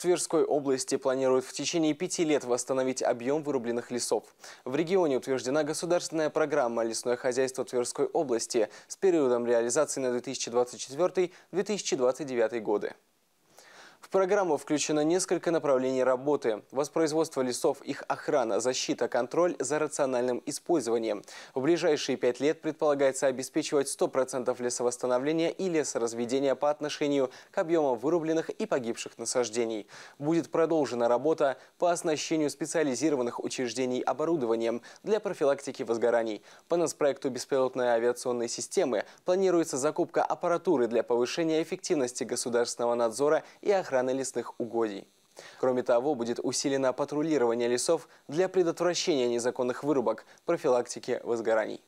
Тверской области планируют в течение пяти лет восстановить объем вырубленных лесов. В регионе утверждена государственная программа «Лесное хозяйство Тверской области» с периодом реализации на 2024-2029 годы. В программу включено несколько направлений работы. Воспроизводство лесов, их охрана, защита, контроль за рациональным использованием. В ближайшие пять лет предполагается обеспечивать 100% лесовосстановления и лесоразведения по отношению к объемам вырубленных и погибших насаждений. Будет продолжена работа по оснащению специализированных учреждений оборудованием для профилактики возгораний. По нацпроекту беспилотной авиационной системы планируется закупка аппаратуры для повышения эффективности государственного надзора и охраны охраны лесных угодий. Кроме того, будет усилено патрулирование лесов для предотвращения незаконных вырубок, профилактики возгораний.